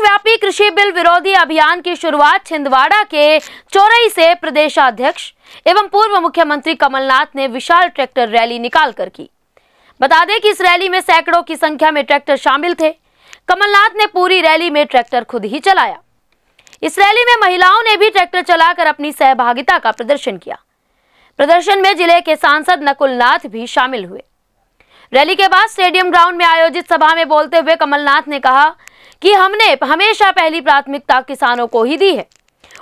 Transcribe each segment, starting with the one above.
देशव्यापी कृषि बिल विरोधी अभियान की शुरुआत छिंदवाड़ा के चोरई से प्रदेशाध्यक्ष एवं पूर्व मुख्यमंत्री कमलनाथ ने विशाल ट्रैक्टर रैली निकाल कर की बता दें कि इस रैली में सैकड़ों की संख्या में ट्रैक्टर शामिल थे कमलनाथ ने पूरी रैली में ट्रैक्टर खुद ही चलाया इस रैली में महिलाओं ने भी ट्रैक्टर चलाकर अपनी सहभागिता का प्रदर्शन किया प्रदर्शन में जिले के सांसद नकुल नाथ भी शामिल हुए रैली के बाद स्टेडियम ग्राउंड में आयोजित सभा में बोलते हुए कमलनाथ ने कहा कि हमने हमेशा पहली प्राथमिकता किसानों को ही दी है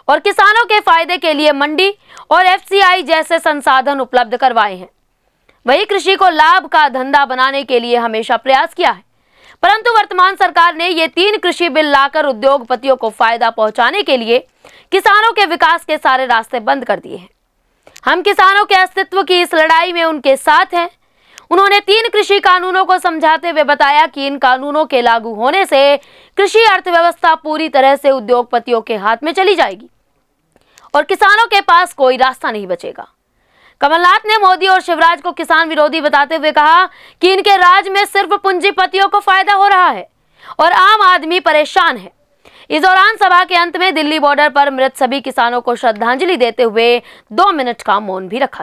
और किसानों के फायदे के लिए मंडी और एफसीआई जैसे संसाधन उपलब्ध करवाए हैं वही कृषि को लाभ का धंधा बनाने के लिए हमेशा प्रयास किया है परंतु वर्तमान सरकार ने ये तीन कृषि बिल लाकर उद्योगपतियों को फायदा पहुंचाने के लिए किसानों के विकास के सारे रास्ते बंद कर दिए हैं हम किसानों के अस्तित्व की इस लड़ाई में उनके साथ हैं उन्होंने तीन कृषि कानूनों को समझाते हुए बताया कि इन कानूनों के लागू होने से कृषि अर्थव्यवस्था पूरी तरह से उद्योगपतियों के हाथ में चली जाएगी और किसानों के पास कोई रास्ता नहीं बचेगा कमलनाथ ने मोदी और शिवराज को किसान विरोधी बताते हुए कहा कि इनके राज में सिर्फ पूंजीपतियों को फायदा हो रहा है और आम आदमी परेशान है इस दौरान सभा के अंत में दिल्ली बॉर्डर पर मृत सभी किसानों को श्रद्धांजलि देते हुए दो मिनट का मौन भी रखा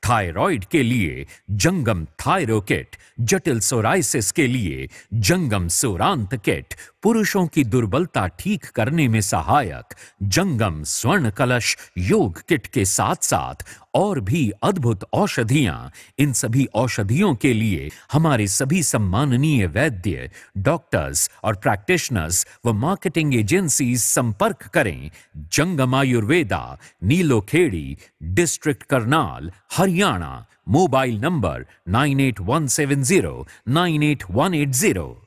थायराइड के लिए जंगम थायरोकिट जटिल सोराइसिस के लिए जंगम सोरांत किट पुरुषों की दुर्बलता ठीक करने में सहायक जंगम स्वर्ण कलश योग किट के साथ साथ और भी अद्भुत औषधियां इन सभी औषधियों के लिए हमारे सभी सम्माननीय वैद्य डॉक्टर्स और प्रैक्टिशनर्स व मार्केटिंग एजेंसी संपर्क करें जंगम आयुर्वेदा नीलोखेड़ी डिस्ट्रिक्ट करनाल हरि Haryana mobile number nine eight one seven zero nine eight one eight zero